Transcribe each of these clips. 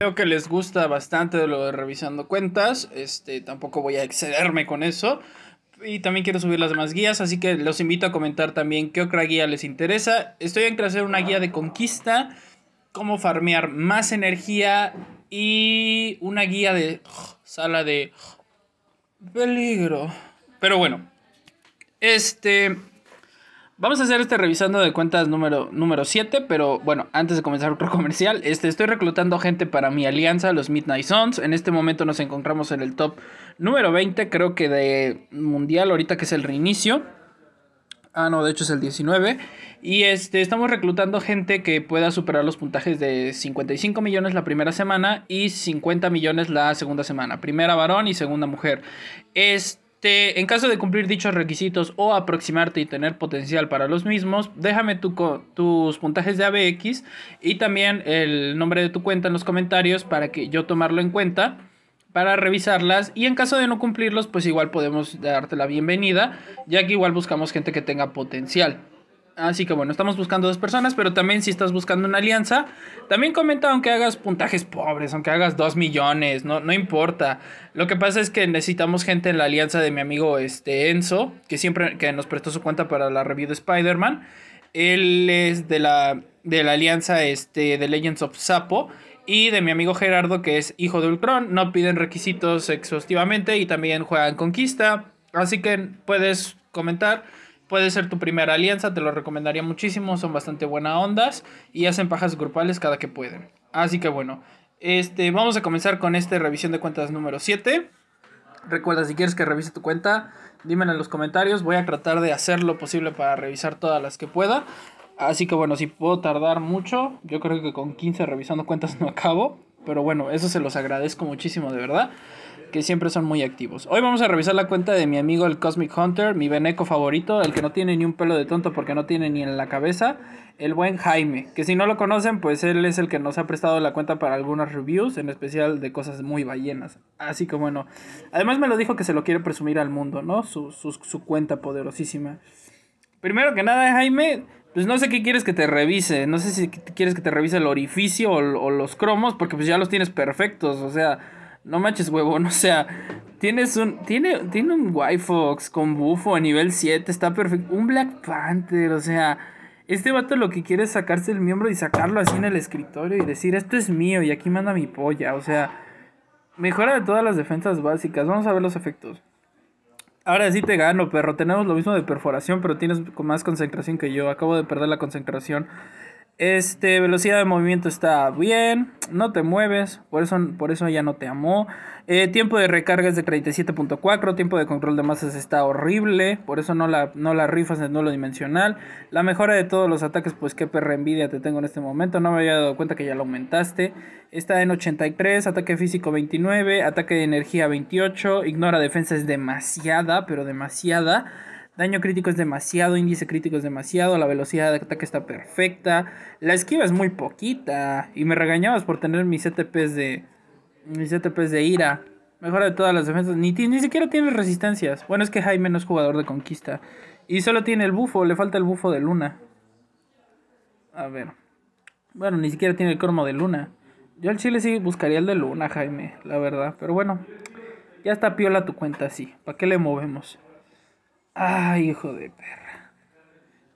Creo que les gusta bastante lo de revisando cuentas. Este, tampoco voy a excederme con eso. Y también quiero subir las demás guías, así que los invito a comentar también qué otra guía les interesa. Estoy en crecer una guía de conquista, cómo farmear más energía y una guía de sala de peligro. Pero bueno, este Vamos a hacer este revisando de cuentas número, número 7, pero bueno, antes de comenzar otro comercial, este, estoy reclutando gente para mi alianza, los Midnight Sons. En este momento nos encontramos en el top número 20, creo que de mundial, ahorita que es el reinicio. Ah, no, de hecho es el 19. Y este, estamos reclutando gente que pueda superar los puntajes de 55 millones la primera semana y 50 millones la segunda semana. Primera varón y segunda mujer. Este este, en caso de cumplir dichos requisitos o aproximarte y tener potencial para los mismos, déjame tu, tus puntajes de ABX y también el nombre de tu cuenta en los comentarios para que yo tomarlo en cuenta para revisarlas y en caso de no cumplirlos pues igual podemos darte la bienvenida ya que igual buscamos gente que tenga potencial. Así que bueno, estamos buscando dos personas, pero también si estás buscando una alianza, también comenta aunque hagas puntajes pobres, aunque hagas dos millones, no, no importa. Lo que pasa es que necesitamos gente en la alianza de mi amigo este Enzo, que siempre que nos prestó su cuenta para la review de Spider-Man. Él es de la, de la alianza este, de Legends of Sapo y de mi amigo Gerardo, que es hijo de Ultron. No piden requisitos exhaustivamente y también juegan conquista. Así que puedes comentar puede ser tu primera alianza, te lo recomendaría muchísimo, son bastante buenas ondas y hacen pajas grupales cada que pueden. Así que bueno, este, vamos a comenzar con esta revisión de cuentas número 7. Recuerda, si quieres que revise tu cuenta, dímelo en los comentarios. Voy a tratar de hacer lo posible para revisar todas las que pueda. Así que bueno, si puedo tardar mucho, yo creo que con 15 revisando cuentas no acabo. Pero bueno, eso se los agradezco muchísimo, de verdad que siempre son muy activos. Hoy vamos a revisar la cuenta de mi amigo el Cosmic Hunter, mi beneco favorito, el que no tiene ni un pelo de tonto porque no tiene ni en la cabeza, el buen Jaime, que si no lo conocen, pues él es el que nos ha prestado la cuenta para algunas reviews, en especial de cosas muy ballenas. Así que bueno, además me lo dijo que se lo quiere presumir al mundo, ¿no? Su, cuenta poderosísima. Primero que nada, Jaime, pues no sé qué quieres que te revise. No sé si quieres que te revise el orificio o, o los cromos, porque pues ya los tienes perfectos, o sea no manches, huevón, o sea, tienes un, tiene, tiene un White Fox con bufo a nivel 7, está perfecto, un Black Panther, o sea, este vato lo que quiere es sacarse el miembro y sacarlo así en el escritorio y decir, esto es mío y aquí manda mi polla, o sea, mejora de todas las defensas básicas, vamos a ver los efectos. Ahora sí te gano, perro. Tenemos lo mismo de perforación, pero tienes con más concentración que yo. Acabo de perder la concentración. Este, velocidad de movimiento está bien, no te mueves, por eso, por eso ya no te amó. Eh, tiempo de recarga es de 37.4, tiempo de control de masas está horrible, por eso no la, no rifas en nulo dimensional. La mejora de todos los ataques, pues qué perra envidia te tengo en este momento, no me había dado cuenta que ya lo aumentaste. Está en 83, ataque físico 29, ataque de energía 28, ignora defensa es demasiada, pero demasiada. Daño crítico es demasiado, índice crítico es demasiado, la velocidad de ataque está perfecta, la esquiva es muy poquita y me regañabas por tener mis ETPs de mis ETPs de ira. Mejora de todas las defensas, ni, ni siquiera tiene resistencias. Bueno, es que Jaime no es jugador de conquista y solo tiene el bufo, le falta el bufo de Luna. A ver. Bueno, ni siquiera tiene el cromo de Luna. Yo al chile sí buscaría el de Luna, Jaime, la verdad, pero bueno. Ya está piola tu cuenta así. ¿Para qué le movemos? Ay, hijo de perra.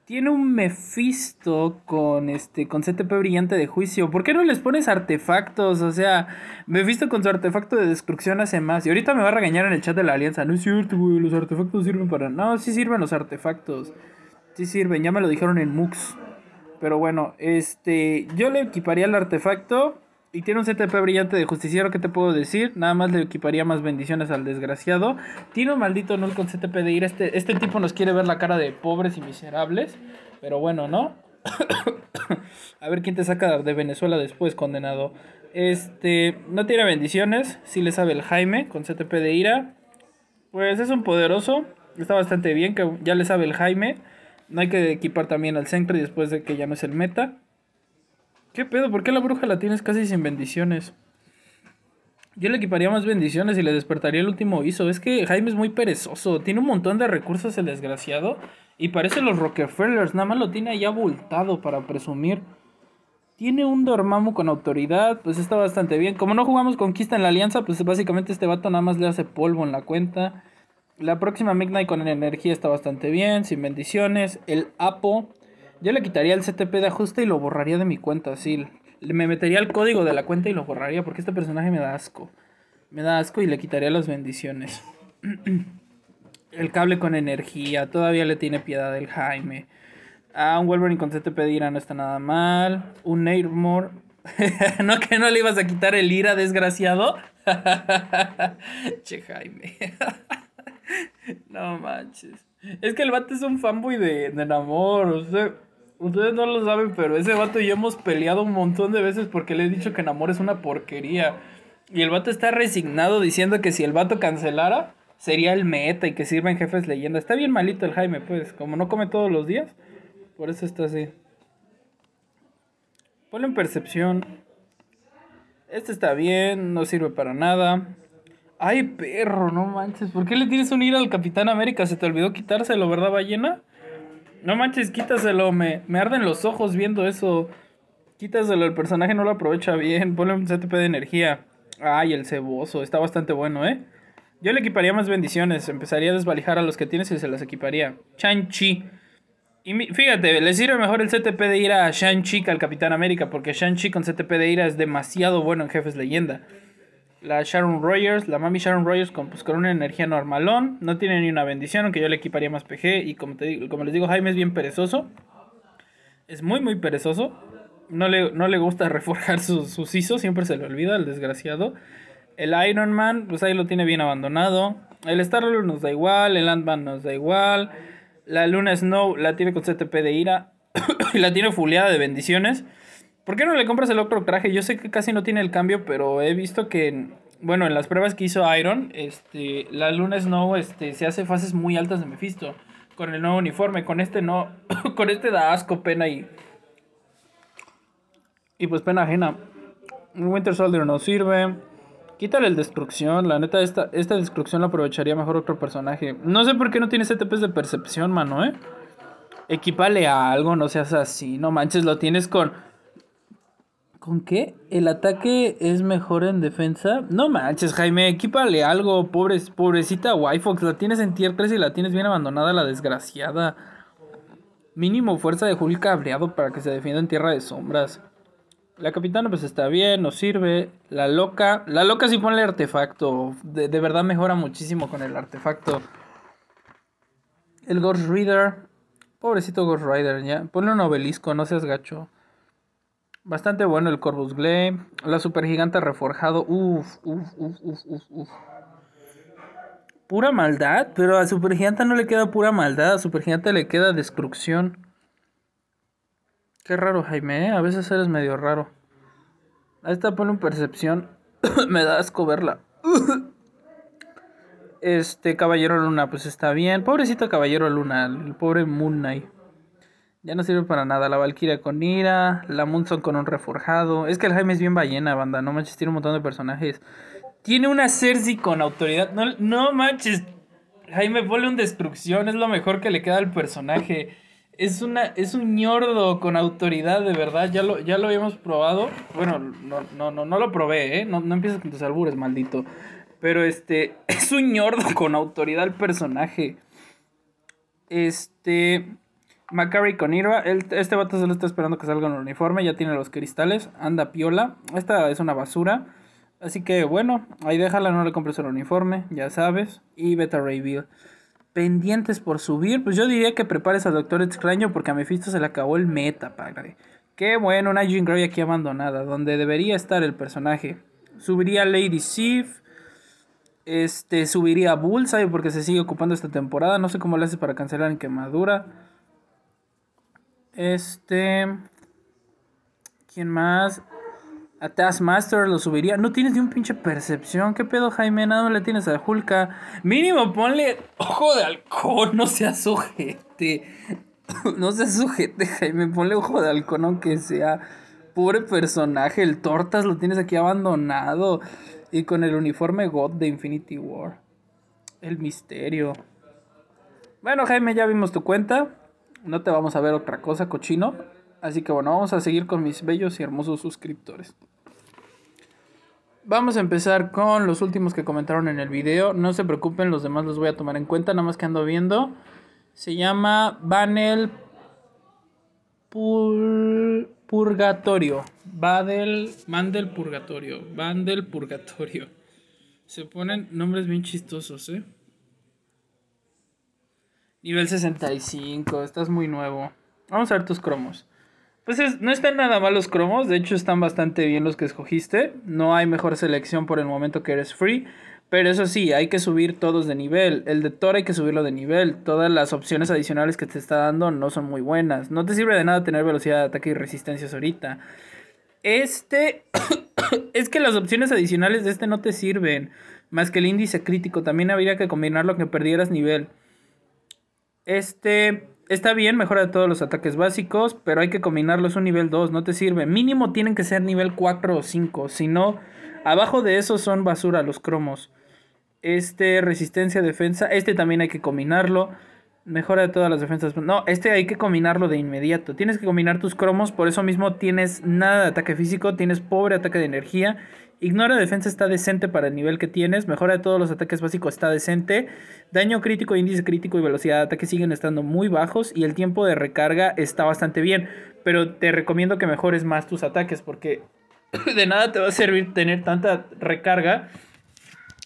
Tiene un Mephisto con este con CTP brillante de juicio. ¿Por qué no les pones artefactos? O sea, Mephisto con su artefacto de destrucción hace más. Y ahorita me va a regañar en el chat de la alianza. No es cierto, güey, los artefactos sirven para. No, sí sirven los artefactos. Sí sirven, ya me lo dijeron en MUX. Pero bueno, este. Yo le equiparía el artefacto. Y tiene un CTP brillante de justiciero, ¿qué te puedo decir? Nada más le equiparía más bendiciones al desgraciado. Tiene un maldito null con CTP de ira. Este, este tipo nos quiere ver la cara de pobres y miserables. Pero bueno, ¿no? a ver quién te saca de Venezuela después, condenado. Este, no tiene bendiciones, sí le sabe el Jaime con CTP de ira. Pues es un poderoso, está bastante bien, que ya le sabe el Jaime. No hay que equipar también al y después de que ya no es el meta. ¿Qué pedo? ¿Por qué la bruja la tienes casi sin bendiciones? Yo le equiparía más bendiciones y le despertaría el último hizo. Es que Jaime es muy perezoso. Tiene un montón de recursos el desgraciado. Y parece los Rockefellers. Nada más lo tiene ahí abultado para presumir. Tiene un Dormammu con autoridad. Pues está bastante bien. Como no jugamos conquista en la alianza, pues básicamente este vato nada más le hace polvo en la cuenta. La próxima Midnight con energía está bastante bien. Sin bendiciones. El Apo. Yo le quitaría el CTP de ajuste y lo borraría de mi cuenta, sí. Me metería el código de la cuenta y lo borraría porque este personaje me da asco. Me da asco y le quitaría las bendiciones. el cable con energía, todavía le tiene piedad el Jaime. Ah, un Wolverine con CTP de ira no está nada mal. Un Nightmare no que no le ibas a quitar el ira, desgraciado. che, Jaime. no manches. Es que el vato es un fanboy de, de o sea. Ustedes no lo saben, pero ese vato y hemos peleado un montón de veces porque le he dicho que amor es una porquería. Y el vato está resignado diciendo que si el vato cancelara, sería el meta y que sirven en jefes leyenda. Está bien malito el Jaime, pues, como no come todos los días, por eso está así. Ponlo en percepción. Este está bien, no sirve para nada. Ay, perro, no manches. ¿Por qué le tienes un ir al Capitán América? Se te olvidó quitárselo, ¿verdad, ballena? no manches, quítaselo, me, me arden los ojos viendo eso. Quítaselo, el personaje no lo aprovecha bien, ponle un CTP de energía. Ay, el ceboso, está bastante bueno, ¿eh? Yo le equiparía más bendiciones, empezaría a desvalijar a los que tienes y se las equiparía. Shang-Chi. Y fíjate, le sirve mejor el CTP de ira a Shang-Chi que al Capitán América, porque Shang-Chi con CTP de ira es demasiado bueno en Jefes Leyenda la Sharon Rogers, la mami Sharon Rogers pues, con, una energía normalón, no tiene ni una bendición, aunque yo le equiparía más PG y como, te digo, como les digo, Jaime es bien perezoso, es muy muy perezoso, no le, no le gusta reforjar sus, sus siempre se le olvida el desgraciado. El Iron Man, pues ahí lo tiene bien abandonado. El Star Lord nos da igual, el Ant-Man nos da igual. La Luna Snow la tiene con CTP de ira y la tiene fuleada de bendiciones. ¿Por qué no le compras el otro traje? Yo sé que casi no tiene el cambio, pero he visto que, bueno, en las pruebas que hizo Iron, este, la Luna Snow este, se hace fases muy altas de Mephisto con el nuevo uniforme. Con este no, con este da asco, pena y. Y pues pena ajena. Winter Soldier no sirve. Quítale el destrucción. La neta, esta, esta destrucción la aprovecharía mejor otro personaje. No sé por qué no tiene ETPs de percepción, mano, eh. Equipale a algo, no seas así. No manches, lo tienes con. ¿Con qué? ¿El ataque es mejor en defensa? No manches, Jaime, equipale algo, pobres, pobrecita Wifox. La tienes en tier 3 y la tienes bien abandonada, la desgraciada. Mínimo fuerza de Hulk cabreado para que se defienda en tierra de sombras. La capitana pues está bien, nos sirve. La loca, la loca sí pone el artefacto. De, verdad mejora muchísimo con el artefacto. El Ghost Rider. Pobrecito Ghost Rider, ya. Ponle un obelisco, no seas gacho. Bastante bueno el Corvus Glaive. La Giganta reforjado. Uf, uf, uf, uf, Pura maldad, pero a Giganta no le queda pura maldad, a Gigante le queda destrucción. Qué raro, Jaime, ¿eh? a veces eres medio raro. Ahí está, pone percepción. Me da asco verla. este, Caballero Luna, pues está bien. Pobrecito Caballero Luna, el pobre Moon Knight. Ya no sirve para nada. La Valkyria con ira, la Munson con un reforjado. Es que el Jaime es bien ballena, banda. No manches, tiene un montón de personajes. Tiene una Cersei con autoridad. No, no manches. Jaime pone un destrucción. Es lo mejor que le queda al personaje. Es, una, es un ñordo con autoridad, de verdad. Ya lo, ya lo habíamos probado. Bueno, no, no, no, no lo probé, ¿eh? No, no empieces con tus albures, maldito. Pero este, es un ñordo con autoridad el personaje. Este. Macari Irva... este vato solo está esperando que salga en el uniforme, ya tiene los cristales, anda piola, esta es una basura, así que bueno, ahí déjala, no le compres el uniforme, ya sabes, y Beta Bill... Pendientes por subir, pues yo diría que prepares al Doctor Extraño porque a Mephisto se le acabó el meta, padre. Qué bueno, una Jean Grey aquí abandonada, donde debería estar el personaje. Subiría Lady Sif, este, subiría Bullseye porque se sigue ocupando esta temporada, no sé cómo le haces para cancelar en quemadura. Este. ¿Quién más? A Taskmaster lo subiría. No tienes ni un pinche percepción. ¿Qué pedo, Jaime? Nada le tienes a Julka. Mínimo, ponle ojo de halcón. No seas sujete no seas sujete, Jaime. Ponle ojo de halcón, aunque sea. Pobre personaje. El Tortas lo tienes aquí abandonado. Y con el uniforme God de Infinity War. El misterio. Bueno, Jaime, ya vimos tu cuenta no te vamos a ver otra cosa, cochino. Así que bueno, vamos a seguir con mis bellos y hermosos suscriptores. Vamos a empezar con los últimos que comentaron en el video. No se preocupen, los demás los voy a tomar en cuenta, nada más que ando viendo. Se llama Vanel Purgatorio. Van del Purgatorio. del Purgatorio. Se ponen nombres bien chistosos, ¿eh? Nivel 65, estás muy nuevo. Vamos a ver tus cromos. Pues no están nada mal los cromos, de hecho están bastante bien los que escogiste. No hay mejor selección por el momento que eres free. Pero eso sí, hay que subir todos de nivel. El de Thor hay que subirlo de nivel. Todas las opciones adicionales que te está dando no son muy buenas. No te sirve de nada tener velocidad de ataque y resistencias ahorita. Este. es que las opciones adicionales de este no te sirven. Más que el índice crítico. También habría que combinarlo que perdieras nivel. Este está bien, mejora todos los ataques básicos, pero hay que combinarlos un nivel 2, no te sirve. Mínimo tienen que ser nivel 4 o 5, si no, abajo de eso son basura los cromos. Este, resistencia, defensa, este también hay que combinarlo. Mejora de todas las defensas. No, este hay que combinarlo de inmediato. Tienes que combinar tus cromos. Por eso mismo tienes nada de ataque físico. Tienes pobre ataque de energía. Ignora defensa está decente para el nivel que tienes. Mejora de todos los ataques básicos está decente. Daño crítico, índice crítico y velocidad de ataque siguen estando muy bajos. Y el tiempo de recarga está bastante bien. Pero te recomiendo que mejores más tus ataques. Porque de nada te va a servir tener tanta recarga.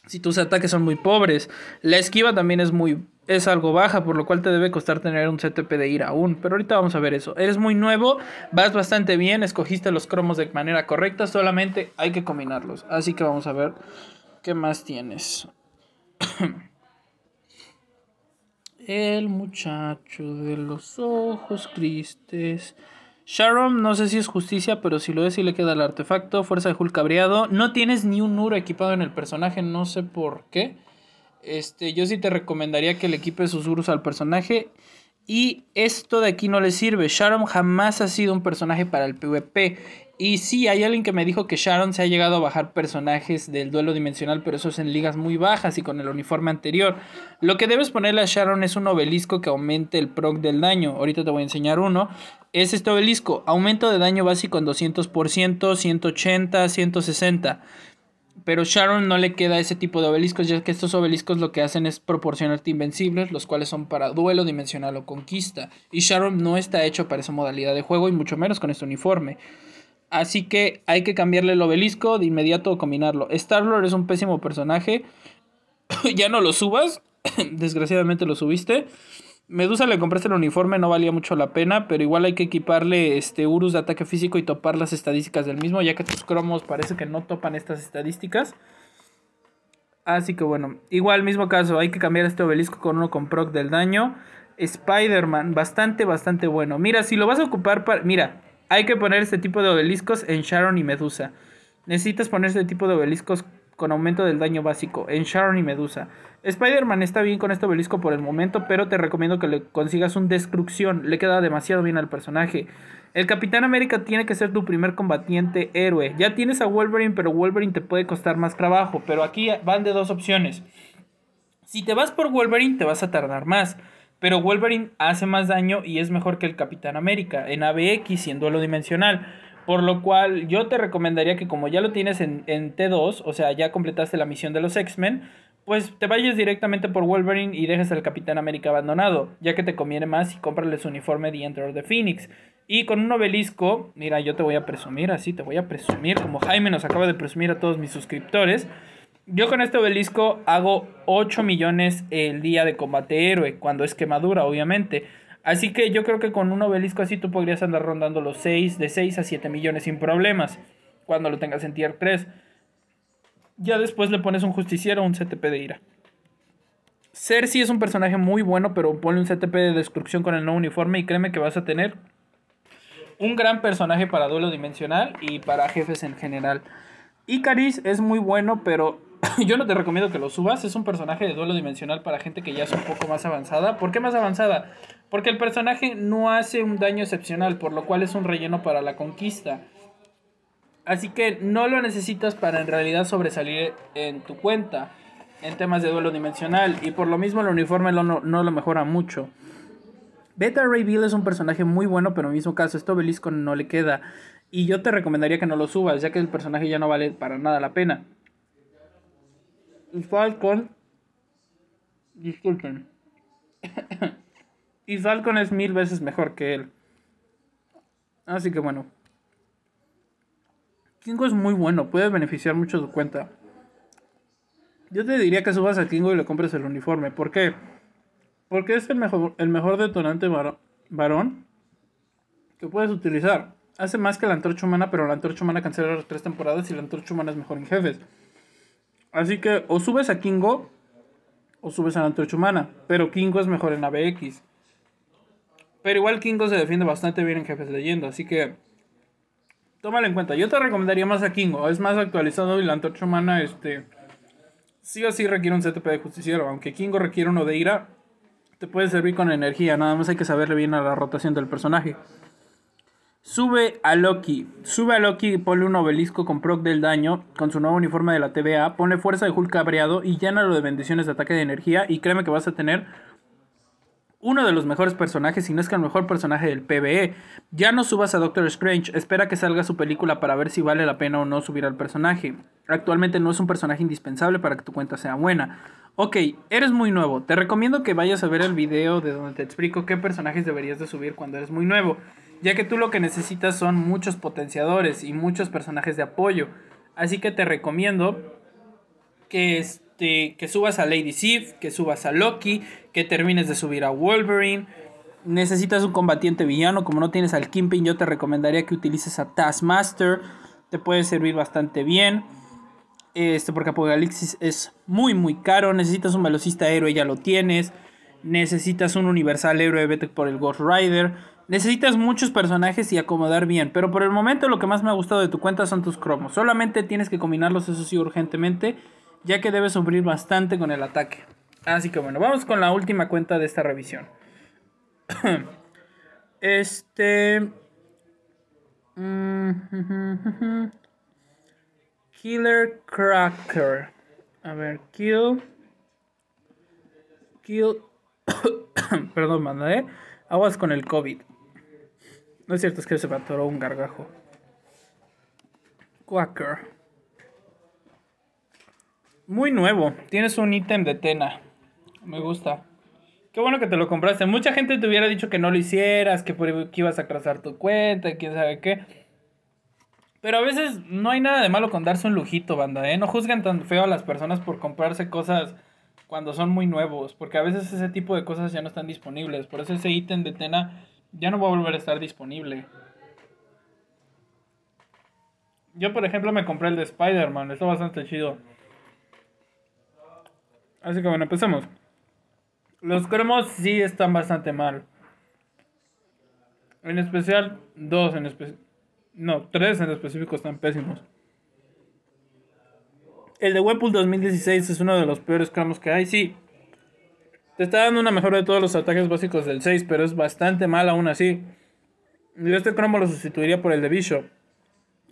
Si tus ataques son muy pobres. La esquiva también es muy es algo baja, por lo cual te debe costar tener un CTP de ir aún. Pero ahorita vamos a ver eso. Eres muy nuevo, vas bastante bien, escogiste los cromos de manera correcta, solamente hay que combinarlos. Así que vamos a ver qué más tienes. El muchacho de los ojos tristes. Sharon, no sé si es justicia, pero si lo es, y le queda el artefacto. Fuerza de Hulk cabreado. No tienes ni un Nuro equipado en el personaje, no sé por qué. Este, yo sí te recomendaría que le equipes susurros al personaje. Y esto de aquí no le sirve. Sharon jamás ha sido un personaje para el PvP. Y sí, hay alguien que me dijo que Sharon se ha llegado a bajar personajes del duelo dimensional, pero eso es en ligas muy bajas y con el uniforme anterior. Lo que debes ponerle a Sharon es un obelisco que aumente el proc del daño. Ahorita te voy a enseñar uno. Es este obelisco. Aumento de daño básico en 200%, 180, 160. Pero Sharon no le queda ese tipo de obeliscos, ya que estos obeliscos lo que hacen es proporcionarte invencibles, los cuales son para duelo dimensional o conquista. Y Sharon no está hecho para esa modalidad de juego y mucho menos con este uniforme. Así que hay que cambiarle el obelisco de inmediato o combinarlo. Star-Lord es un pésimo personaje. ya no lo subas. Desgraciadamente lo subiste. Medusa le compraste el uniforme, no valía mucho la pena, pero igual hay que equiparle este Urus de ataque físico y topar las estadísticas del mismo, ya que tus cromos parece que no topan estas estadísticas. Así que bueno, igual mismo caso, hay que cambiar este obelisco con uno con proc del daño. Spider-Man, bastante, bastante bueno. Mira, si lo vas a ocupar para... Mira, hay que poner este tipo de obeliscos en Sharon y Medusa. Necesitas poner este tipo de obeliscos con aumento del daño básico en Sharon y Medusa. Spider-Man está bien con este obelisco por el momento, pero te recomiendo que le consigas un destrucción, le queda demasiado bien al personaje. El Capitán América tiene que ser tu primer combatiente héroe. Ya tienes a Wolverine, pero Wolverine te puede costar más trabajo, pero aquí van de dos opciones. Si te vas por Wolverine te vas a tardar más, pero Wolverine hace más daño y es mejor que el Capitán América en ABX en Duelo dimensional. Por lo cual yo te recomendaría que como ya lo tienes en, T2, o sea, ya completaste la misión de los X-Men, pues te vayas directamente por Wolverine y dejes al Capitán América abandonado, ya que te conviene más y cómprale su uniforme de Enter de Phoenix. Y con un obelisco, mira, yo te voy a presumir así, te voy a presumir, como Jaime nos acaba de presumir a todos mis suscriptores. Yo con este obelisco hago 8 millones el día de combate héroe, cuando es quemadura, obviamente. Así que yo creo que con un obelisco así tú podrías andar rondando los 6, de 6 a 7 millones sin problemas, cuando lo tengas en tier 3. Ya después le pones un justiciero o un CTP de ira. Cersei es un personaje muy bueno, pero ponle un CTP de destrucción con el nuevo uniforme y créeme que vas a tener un gran personaje para duelo dimensional y para jefes en general. Icaris es muy bueno, pero yo no te recomiendo que lo subas. Es un personaje de duelo dimensional para gente que ya es un poco más avanzada. ¿Por qué más avanzada? Porque el personaje no hace un daño excepcional, por lo cual es un relleno para la conquista. Así que no lo necesitas para en realidad sobresalir en tu cuenta en temas de duelo dimensional. Y por lo mismo el uniforme no, lo mejora mucho. Beta Ray Bill es un personaje muy bueno, pero en mismo caso, esto Belisco no le queda. Y yo te recomendaría que no lo subas, ya que el personaje ya no vale para nada la pena. Falcon. Disculpen. Y Falcon es mil veces mejor que él. Así que bueno. Kingo es muy bueno, puede beneficiar mucho tu cuenta. Yo te diría que subas a Kingo y le compres el uniforme. ¿Por qué? Porque es el mejor, el mejor detonante varón, varón que puedes utilizar. Hace más que la antorcha humana, pero la antorcha humana cancela las tres temporadas y la antorcha humana es mejor en jefes. Así que o subes a Kingo o subes a la antorcha humana, pero Kingo es mejor en ABX. Pero igual Kingo se defiende bastante bien en Jefes Leyenda, así que tómalo en cuenta. Yo te recomendaría más a Kingo, es más actualizado y la antorcha humana, este, sí o sí requiere un CTP de justiciero, aunque Kingo requiere uno de ira, te puede servir con energía, nada más hay que saberle bien a la rotación del personaje. Sube a Loki. Sube a Loki y ponle un obelisco con proc del daño, con su nuevo uniforme de la TVA, pone fuerza de Hulk cabreado y llénalo de bendiciones de ataque de energía y créeme que vas a tener uno de los mejores personajes, si no es que el mejor personaje del PBE. Ya no subas a Doctor Strange, espera que salga su película para ver si vale la pena o no subir al personaje. Actualmente no es un personaje indispensable para que tu cuenta sea buena. Ok, eres muy nuevo, te recomiendo que vayas a ver el video de donde te explico qué personajes deberías de subir cuando eres muy nuevo, ya que tú lo que necesitas son muchos potenciadores y muchos personajes de apoyo. Así que te recomiendo que que subas a Lady Sif, que subas a Loki, que termines de subir a Wolverine. Necesitas un combatiente villano, como no tienes al Kingpin, yo te recomendaría que utilices a Taskmaster, te puede servir bastante bien. Este, porque Apocalipsis es muy muy caro, necesitas un velocista héroe, ya lo tienes. Necesitas un universal héroe, vete por el Ghost Rider. Necesitas muchos personajes y acomodar bien, pero por el momento lo que más me ha gustado de tu cuenta son tus cromos. Solamente tienes que combinarlos, eso sí, urgentemente ya que debe sufrir bastante con el ataque. Así que bueno, vamos con la última cuenta de esta revisión. este... Mm, Killer Cracker. A ver, kill. Kill. Perdón, manda, ¿eh? Aguas con el COVID. No es cierto, es que se me un gargajo. Quacker. Muy nuevo. Tienes un ítem de Tena. Me gusta. Qué bueno que te lo compraste. Mucha gente te hubiera dicho que no lo hicieras, que, por, que ibas a crasar tu cuenta, quién sabe qué. Pero a veces no hay nada de malo con darse un lujito, banda, ¿eh? No juzgan tan feo a las personas por comprarse cosas cuando son muy nuevos, porque a veces ese tipo de cosas ya no están disponibles. Por eso ese ítem de Tena ya no va a volver a estar disponible. Yo, por ejemplo, me compré el de Spider-Man, está bastante chido. Así que bueno, empecemos. Los cromos sí están bastante mal. En especial, dos en especial. No, tres en específico están pésimos. El de Whirlpool 2016 es uno de los peores cromos que hay. Sí, te está dando una mejora de todos los ataques básicos del 6, pero es bastante mal aún así. Yo este cromo lo sustituiría por el de Bishop.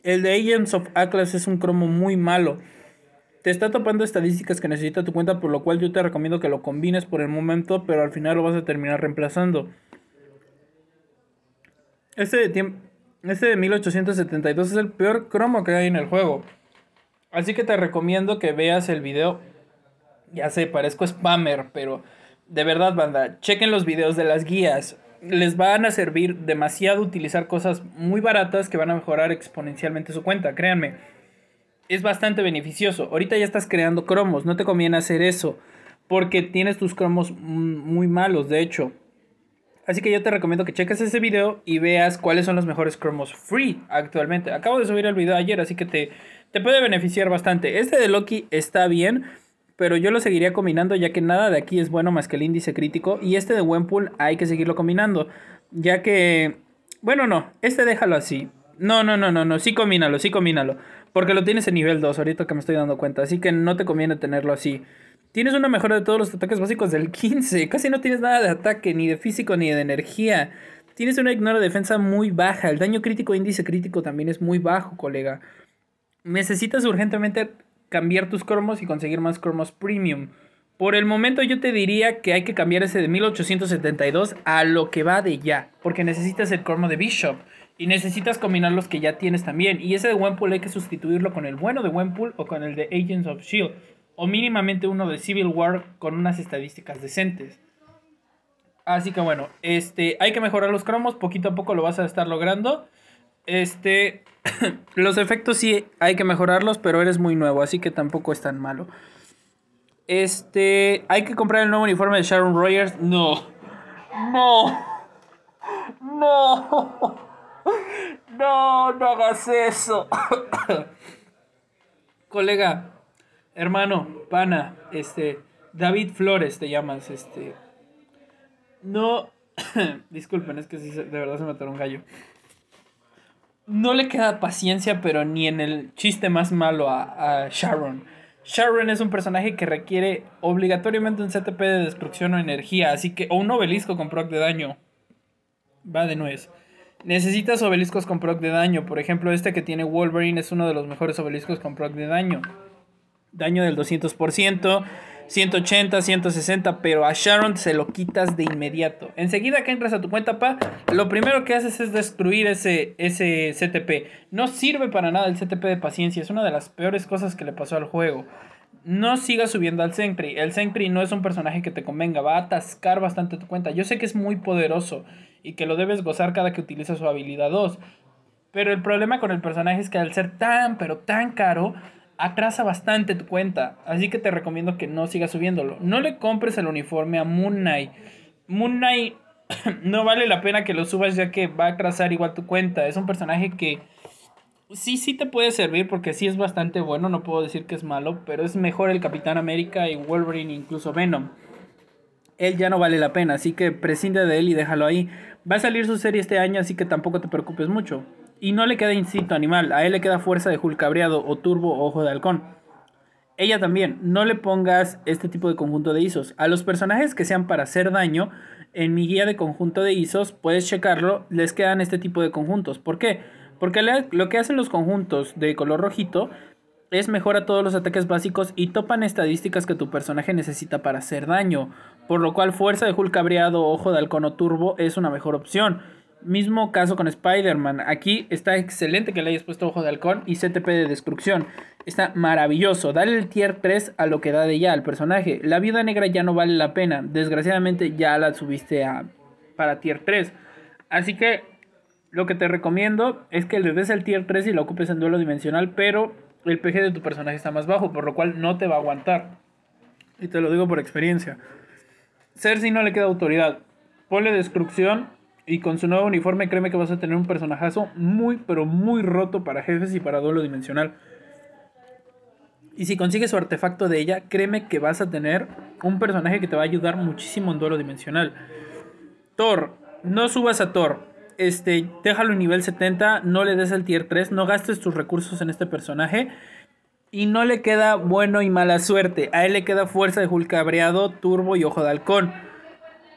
El de Agents of Atlas es un cromo muy malo. Te está topando estadísticas que necesita tu cuenta, por lo cual yo te recomiendo que lo combines por el momento, pero al final lo vas a terminar reemplazando. Este de, este de 1872 es el peor cromo que hay en el juego. Así que te recomiendo que veas el video. Ya sé, parezco spammer, pero de verdad, banda, chequen los videos de las guías. Les van a servir demasiado utilizar cosas muy baratas que van a mejorar exponencialmente su cuenta, créanme es bastante beneficioso. Ahorita ya estás creando cromos, no te conviene hacer eso, porque tienes tus cromos muy malos, de hecho. Así que yo te recomiendo que cheques ese video y veas cuáles son los mejores cromos free actualmente. Acabo de subir el video ayer, así que te, te puede beneficiar bastante. Este de Loki está bien, pero yo lo seguiría combinando ya que nada de aquí es bueno más que el índice crítico y este de Wempool hay que seguirlo combinando, ya que bueno, no, este déjalo así. No, no, no, no, no, sí combínalo, sí combínalo, porque lo tienes en nivel 2, ahorita que me estoy dando cuenta. Así que no te conviene tenerlo así. Tienes una mejora de todos los ataques básicos del 15. Casi no tienes nada de ataque, ni de físico, ni de energía. Tienes una ignora defensa muy baja. El daño crítico índice crítico también es muy bajo, colega. Necesitas urgentemente cambiar tus cromos y conseguir más cromos premium. Por el momento yo te diría que hay que cambiar ese de 1872 a lo que va de ya, porque necesitas el cromo de Bishop. Y necesitas combinar los que ya tienes también. Y ese de Wempool hay que sustituirlo con el bueno de Wempool o con el de Agents of Shield. O mínimamente uno de Civil War con unas estadísticas decentes. Así que bueno, este, hay que mejorar los cromos. Poquito a poco lo vas a estar logrando. Este, los efectos sí hay que mejorarlos, pero eres muy nuevo, así que tampoco es tan malo. Este, hay que comprar el nuevo uniforme de Sharon Rogers. No. No. No. No, no hagas eso. Colega, hermano, pana, este, David Flores te llamas, este. No, disculpen, es que sí, de verdad se me atoró un gallo. No le queda paciencia, pero ni en el chiste más malo a, Sharon. Sharon es un personaje que requiere obligatoriamente un CTP de destrucción o energía, así que o un obelisco con proc de daño. Va de nuez. Necesitas obeliscos con proc de daño. Por ejemplo, este que tiene Wolverine es uno de los mejores obeliscos con proc de daño. Daño del 200%, 180, 160, pero a Sharon se lo quitas de inmediato. Enseguida que entras a tu cuenta, pa, lo primero que haces es destruir ese, ese CTP. No sirve para nada el CTP de paciencia. Es una de las peores cosas que le pasó al juego no sigas subiendo al Sentry. El Sentry no es un personaje que te convenga, va a atascar bastante tu cuenta. Yo sé que es muy poderoso y que lo debes gozar cada que utilizas su habilidad 2. Pero el problema con el personaje es que al ser tan, pero tan caro, atrasa bastante tu cuenta. Así que te recomiendo que no sigas subiéndolo. No le compres el uniforme a Moon Knight. Moon Knight no vale la pena que lo subas ya que va a atrasar igual tu cuenta. Es un personaje que sí, sí te puede servir porque sí es bastante bueno, no puedo decir que es malo, pero es mejor el Capitán América y Wolverine, incluso Venom. Él ya no vale la pena, así que prescinde de él y déjalo ahí. Va a salir su serie este año, así que tampoco te preocupes mucho. Y no le queda instinto animal, a él le queda fuerza de Hulk o turbo o ojo de halcón. Ella también, no le pongas este tipo de conjunto de ISOs. A los personajes que sean para hacer daño, en mi guía de conjunto de ISOs puedes checarlo, les quedan este tipo de conjuntos. ¿Por qué? Porque lo que hacen los conjuntos de color rojito es mejora todos los ataques básicos y topan estadísticas que tu personaje necesita para hacer daño. Por lo cual fuerza de Hulk cabreado ojo de halcón o turbo es una mejor opción. Mismo caso con Spider-Man. Aquí está excelente que le hayas puesto ojo de halcón y CTP de destrucción. Está maravilloso. Dale el tier 3 a lo que da de ya al personaje. La vida negra ya no vale la pena. Desgraciadamente ya la subiste a, para tier 3. Así que lo que te recomiendo es que le des el tier 3 y lo ocupes en duelo dimensional, pero el PG de tu personaje está más bajo, por lo cual no te va a aguantar. Y te lo digo por experiencia. Cersei no le queda autoridad. Ponle destrucción y con su nuevo uniforme créeme que vas a tener un personajazo muy, pero muy roto para jefes y para duelo dimensional. Y si consigues su artefacto de ella, créeme que vas a tener un personaje que te va a ayudar muchísimo en duelo dimensional. Thor, no subas a Thor este, déjalo en nivel 70, no le des el tier 3, no gastes tus recursos en este personaje. Y no le queda bueno y mala suerte. A él le queda fuerza de Hulk cabreado, turbo y ojo de halcón.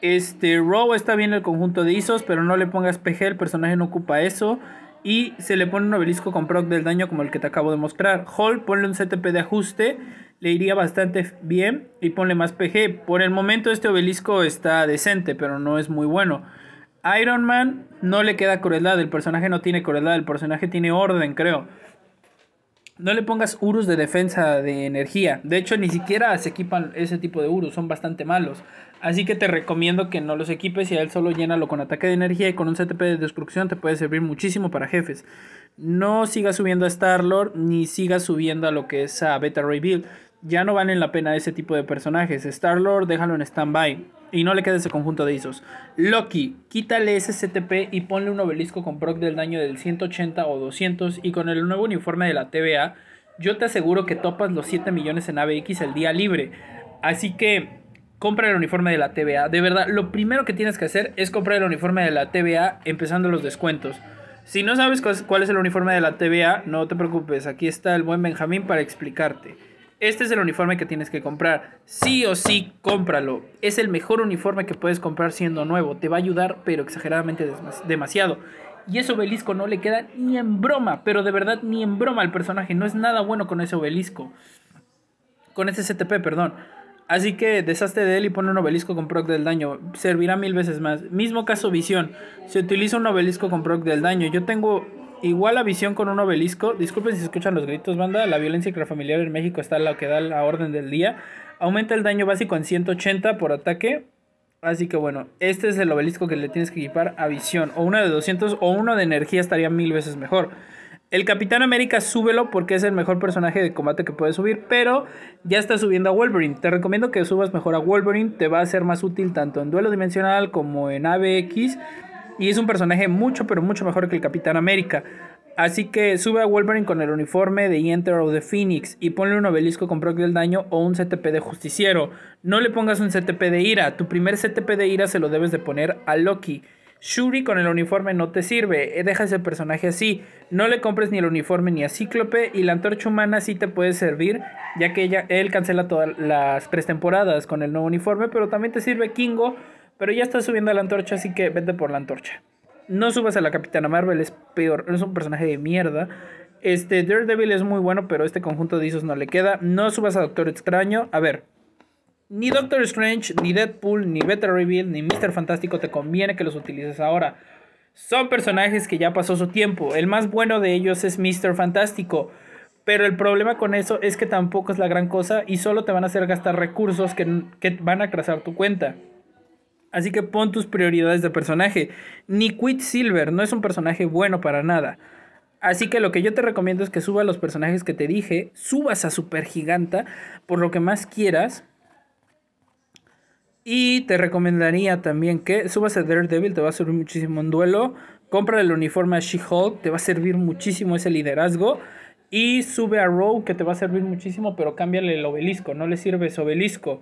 Este, Row está bien el conjunto de ISOs, pero no le pongas PG, el personaje no ocupa eso. Y se le pone un obelisco con proc del daño como el que te acabo de mostrar. Hall, ponle un CTP de ajuste, le iría bastante bien y ponle más PG. Por el momento este obelisco está decente, pero no es muy bueno. Iron Man no le queda crueldad, el personaje no tiene crueldad, el personaje tiene orden, creo. No le pongas urus de defensa de energía. De hecho, ni siquiera se equipan ese tipo de urus, son bastante malos. Así que te recomiendo que no los equipes y a él solo llénalo con ataque de energía y con un CTP de destrucción te puede servir muchísimo para jefes. No sigas subiendo a Star-Lord ni sigas subiendo a lo que es a Beta Ray Build ya no valen la pena ese tipo de personajes. Star-Lord, déjalo en stand-by. Y no le quede ese conjunto de ISOs. Loki, quítale ese CTP y ponle un obelisco con proc del daño del 180 o 200. Y con el nuevo uniforme de la TVA, yo te aseguro que topas los 7 millones en ABX el día libre. Así que compra el uniforme de la TVA. De verdad, lo primero que tienes que hacer es comprar el uniforme de la TVA empezando los descuentos. Si no sabes cuál es el uniforme de la TVA, no te preocupes. Aquí está el buen Benjamín para explicarte. Este es el uniforme que tienes que comprar. Sí o sí, cómpralo. Es el mejor uniforme que puedes comprar siendo nuevo. Te va a ayudar, pero exageradamente demasiado. Y ese obelisco no le queda ni en broma, pero de verdad ni en broma al personaje. No es nada bueno con ese obelisco. Con ese CTP, perdón. Así que deshazte de él y pon un obelisco con proc del daño. Servirá mil veces más. Mismo caso visión. Se utiliza un obelisco con proc del daño. Yo tengo Igual a visión con un obelisco. Disculpen si se escuchan los gritos, banda. La violencia intrafamiliar en México está lo la que da la orden del día. Aumenta el daño básico en 180 por ataque. Así que bueno, este es el obelisco que le tienes que equipar a visión. O una de 200 o una de energía estaría mil veces mejor. El Capitán América súbelo porque es el mejor personaje de combate que puede subir, pero ya está subiendo a Wolverine. Te recomiendo que subas mejor a Wolverine, te va a ser más útil tanto en duelo dimensional como en ABX y es un personaje mucho, pero mucho mejor que el Capitán América. Así que sube a Wolverine con el uniforme de Enter of the Phoenix y ponle un obelisco con Proc del Daño o un CTP de Justiciero. No le pongas un CTP de Ira, tu primer CTP de Ira se lo debes de poner a Loki. Shuri con el uniforme no te sirve, eh, deja ese personaje así. No le compres ni el uniforme ni a Cíclope y la antorcha humana sí te puede servir, ya que él cancela todas las tres temporadas con el nuevo uniforme, pero también te sirve Kingo pero ya está subiendo a la antorcha, así que vete por la antorcha. No subas a la Capitana Marvel, es peor. Es un personaje de mierda. Este Daredevil es muy bueno, pero este conjunto de ISOs no le queda. No subas a Doctor Extraño. A ver, ni Doctor Strange, ni Deadpool, ni Better Reveal, ni Mr. Fantástico te conviene que los utilices ahora. Son personajes que ya pasó su tiempo. El más bueno de ellos es Mr. Fantástico. Pero el problema con eso es que tampoco es la gran cosa y solo te van a hacer gastar recursos que, que van a crasar tu cuenta. Así que pon tus prioridades de personaje. Ni Silver no es un personaje bueno para nada. Así que lo que yo te recomiendo es que subas los personajes que te dije, subas a Super Giganta por lo que más quieras. Y te recomendaría también que subas a Daredevil, te va a servir muchísimo en duelo. Compra el uniforme a She-Hulk, te va a servir muchísimo ese liderazgo. Y sube a Rogue, que te va a servir muchísimo, pero cámbiale el obelisco, no le sirve ese obelisco.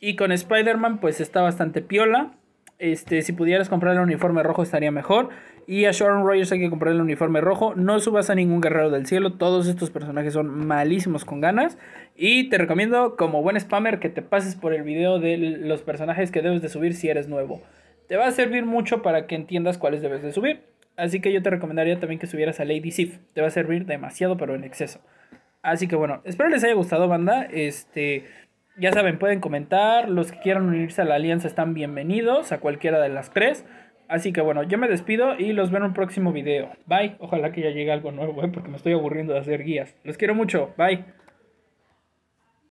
Y con Spider-Man, pues está bastante piola. Este, si pudieras comprar el uniforme rojo estaría mejor. Y a Sharon Rogers hay que comprar el uniforme rojo. No subas a ningún guerrero del cielo. Todos estos personajes son malísimos con ganas. Y te recomiendo, como buen spammer, que te pases por el video de los personajes que debes de subir si eres nuevo. Te va a servir mucho para que entiendas cuáles debes de subir. Así que yo te recomendaría también que subieras a Lady Sif. Te va a servir demasiado, pero en exceso. Así que bueno, espero les haya gustado, banda. Este, ya saben, pueden comentar. Los que quieran unirse a la alianza están bienvenidos a cualquiera de las tres. Así que bueno, yo me despido y los veo en un próximo video. Bye. Ojalá que ya llegue algo nuevo, eh, porque me estoy aburriendo de hacer guías. Los quiero mucho. Bye.